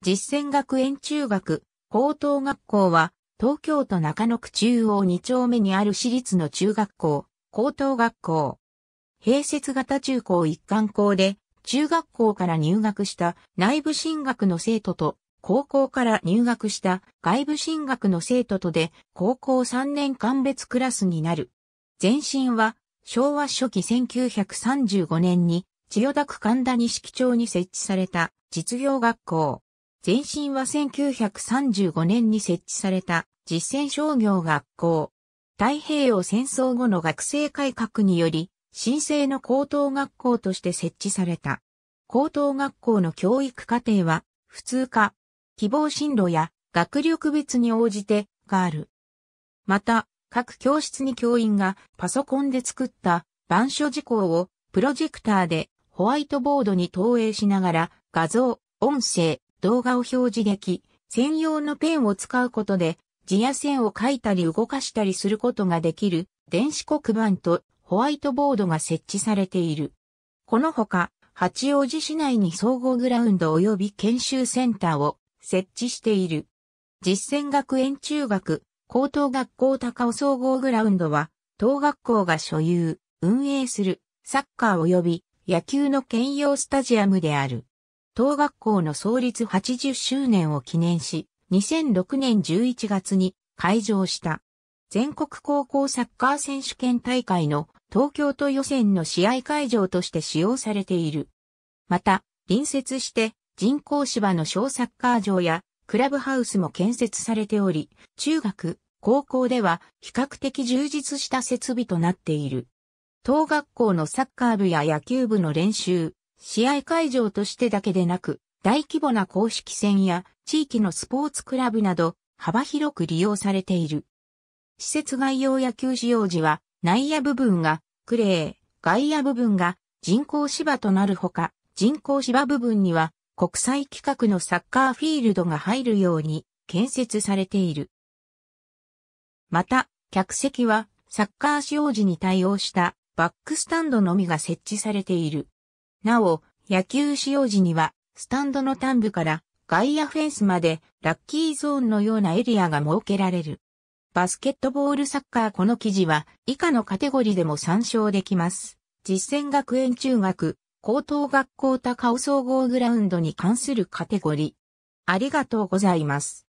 実践学園中学、高等学校は、東京都中野区中央2丁目にある私立の中学校、高等学校。併設型中高一貫校で、中学校から入学した内部進学の生徒と、高校から入学した外部進学の生徒とで、高校3年間別クラスになる。前身は、昭和初期1935年に、千代田区神田区町に設置された実業学校。前身は1935年に設置された実践商業学校。太平洋戦争後の学生改革により、新生の高等学校として設置された。高等学校の教育課程は、普通科、希望進路や学力別に応じて、がある。また、各教室に教員がパソコンで作った板書事項をプロジェクターでホワイトボードに投影しながら画像、音声、動画を表示でき、専用のペンを使うことで、字や線を書いたり動かしたりすることができる電子黒板とホワイトボードが設置されている。このほか、八王子市内に総合グラウンド及び研修センターを設置している。実践学園中学、高等学校高尾総合グラウンドは、当学校が所有、運営する、サッカー及び野球の兼用スタジアムである。東学校の創立80周年を記念し、2006年11月に開場した。全国高校サッカー選手権大会の東京都予選の試合会場として使用されている。また、隣接して人工芝の小サッカー場やクラブハウスも建設されており、中学、高校では比較的充実した設備となっている。東学校のサッカー部や野球部の練習、試合会場としてだけでなく、大規模な公式戦や地域のスポーツクラブなど幅広く利用されている。施設外用野球使用時は内野部分がクレー、外野部分が人工芝となるほか、人工芝部分には国際規格のサッカーフィールドが入るように建設されている。また、客席はサッカー使用時に対応したバックスタンドのみが設置されている。なお、野球使用時には、スタンドの端部から外野フェンスまでラッキーゾーンのようなエリアが設けられる。バスケットボールサッカーこの記事は以下のカテゴリーでも参照できます。実践学園中学、高等学校高尾総合グラウンドに関するカテゴリー。ありがとうございます。